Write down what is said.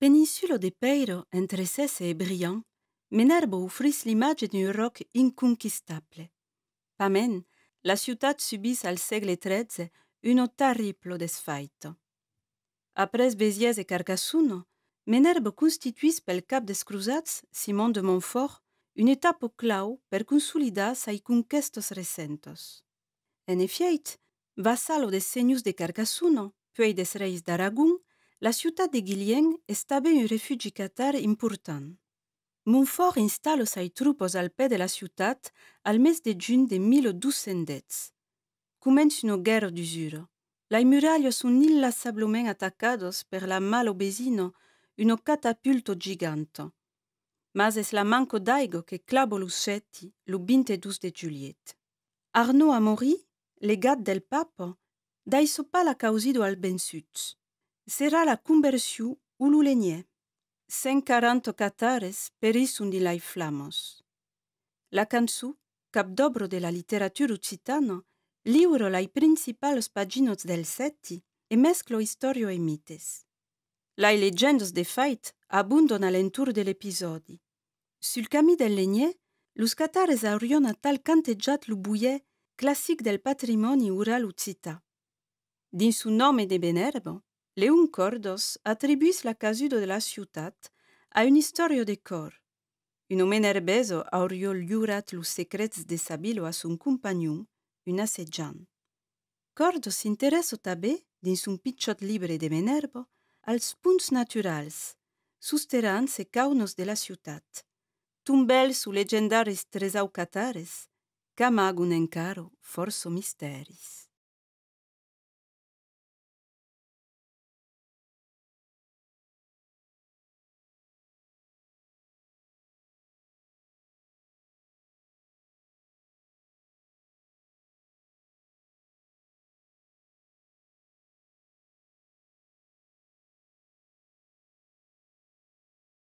Péninsule de Peiro, entre Sesse et brillant, Menarbo offrisse l'image d'un roc inconquistable. Pamen, la ciutat subisse al siècle XIII un terrible défaite. Après Béziers et Carcassonne, constitue constituis pel cap des Cruzats, Simon de Montfort, une étape clau per consolidar sa conquestos recentos. En effet, vassal des seigneurs de Carcassonne, puis des reis d'Aragon, la ciutat de est estava un refugi catar important. Montfort installa ses troupes al pied de la ciutat al mes de juin de 1200. Comença une guerre d'usure. Les muralles sont inlassablement atacados per la malobésine, une catapulte gigante. Mas es la manco d'aigo que clabo l'uscetti le 22 de Juliet. Arnaud Amaury, legat del pape, dai la causido al bensuts. sera la cumbersiu ululenie, sen caranto catares di undilai flamos. La canzu, capdobro della letteratura occitana, libro lai principales paginos del Setti e mesclo istorio e mites. Lai leggendos de fait abundon all'entur dell'episodi. Sul camí del legné, los catares aurion tal canteggiat lubuie classic del patrimonio ural uccita. Din su nome de Benerbo, Le un Cordos atribuís la casdo de la ciutat a un istor de cò. Un homen herbezo aiol lliurat los secrets deabilo a son compañun un asassejant. Cordos interesò tabè dins un pixot libre de menervo als punts naturals, susteranse caunos de la ciutat. Tun bèl sul legendares tresucatares qu’ama un encaru fòrço misterèis.